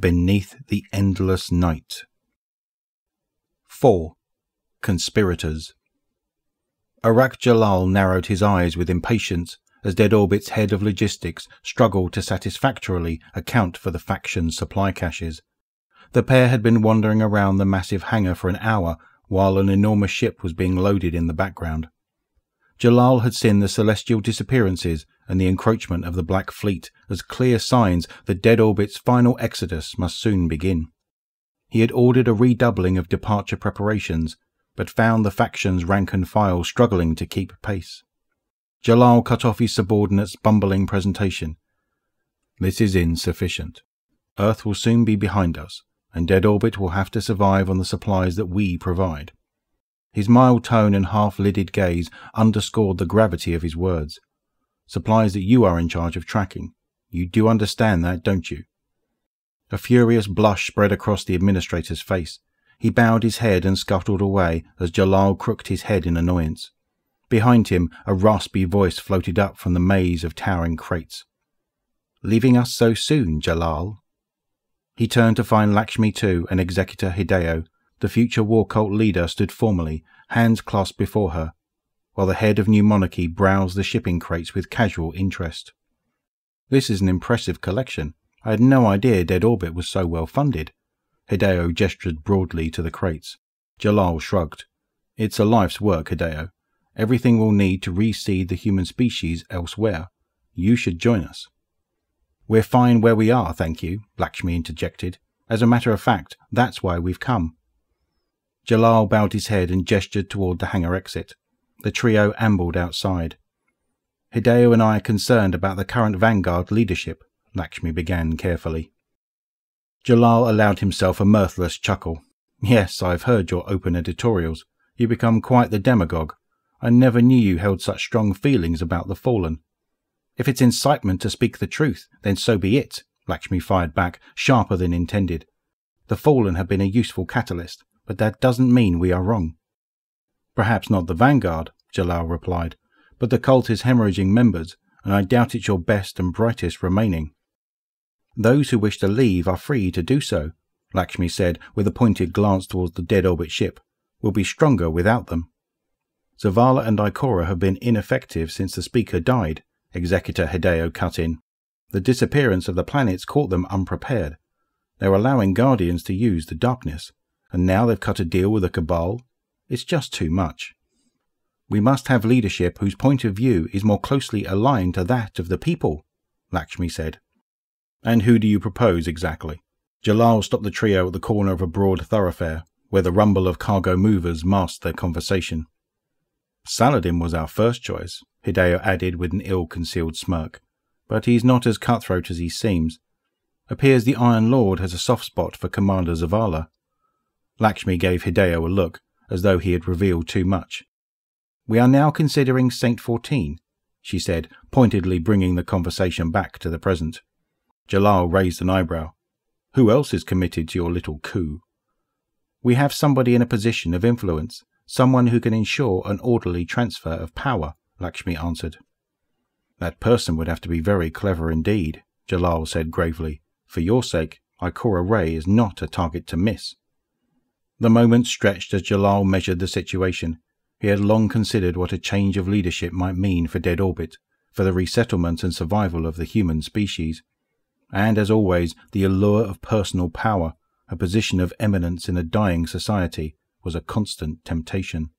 beneath the endless night. 4. Conspirators Arak Jalal narrowed his eyes with impatience as Dead Orbit's head of logistics struggled to satisfactorily account for the faction's supply caches. The pair had been wandering around the massive hangar for an hour while an enormous ship was being loaded in the background. Jalal had seen the celestial disappearances and the encroachment of the Black Fleet as clear signs that Dead Orbit's final exodus must soon begin. He had ordered a redoubling of departure preparations, but found the faction's rank and file struggling to keep pace. Jalal cut off his subordinate's bumbling presentation. This is insufficient. Earth will soon be behind us, and Dead Orbit will have to survive on the supplies that we provide. His mild tone and half-lidded gaze underscored the gravity of his words. Supplies that you are in charge of tracking. You do understand that, don't you? A furious blush spread across the administrator's face. He bowed his head and scuttled away as Jalal crooked his head in annoyance. Behind him, a raspy voice floated up from the maze of towering crates. Leaving us so soon, Jalal? He turned to find Lakshmi too and Executor Hideo, the future war cult leader stood formally, hands clasped before her, while the head of New Monarchy browsed the shipping crates with casual interest. This is an impressive collection. I had no idea Dead Orbit was so well funded. Hideo gestured broadly to the crates. Jalal shrugged. It's a life's work, Hideo. Everything we'll need to reseed the human species elsewhere. You should join us. We're fine where we are, thank you, Lakshmi interjected. As a matter of fact, that's why we've come. Jalal bowed his head and gestured toward the hangar exit. The trio ambled outside. Hideo and I are concerned about the current Vanguard leadership, Lakshmi began carefully. Jalal allowed himself a mirthless chuckle. Yes, I've heard your open editorials. You become quite the demagogue. I never knew you held such strong feelings about the fallen. If it's incitement to speak the truth, then so be it, Lakshmi fired back, sharper than intended. The fallen have been a useful catalyst, but that doesn't mean we are wrong. Perhaps not the vanguard, Jalal replied, but the cult is hemorrhaging members, and I doubt it's your best and brightest remaining. Those who wish to leave are free to do so, Lakshmi said, with a pointed glance towards the dead orbit ship. We'll be stronger without them. Zavala and Ikora have been ineffective since the speaker died, Executor Hideo cut in. The disappearance of the planets caught them unprepared. They're allowing Guardians to use the darkness and now they've cut a deal with a cabal. It's just too much. We must have leadership whose point of view is more closely aligned to that of the people, Lakshmi said. And who do you propose exactly? Jalal stopped the trio at the corner of a broad thoroughfare, where the rumble of cargo movers masked their conversation. Saladin was our first choice, Hideo added with an ill-concealed smirk. But he's not as cutthroat as he seems. Appears the Iron Lord has a soft spot for Commander Zavala. Lakshmi gave Hideo a look, as though he had revealed too much. We are now considering Saint 14, she said, pointedly bringing the conversation back to the present. Jalal raised an eyebrow. Who else is committed to your little coup? We have somebody in a position of influence, someone who can ensure an orderly transfer of power, Lakshmi answered. That person would have to be very clever indeed, Jalal said gravely. For your sake, Ikora Ray is not a target to miss. The moment stretched as Jalal measured the situation. He had long considered what a change of leadership might mean for Dead Orbit, for the resettlement and survival of the human species. And as always, the allure of personal power, a position of eminence in a dying society, was a constant temptation.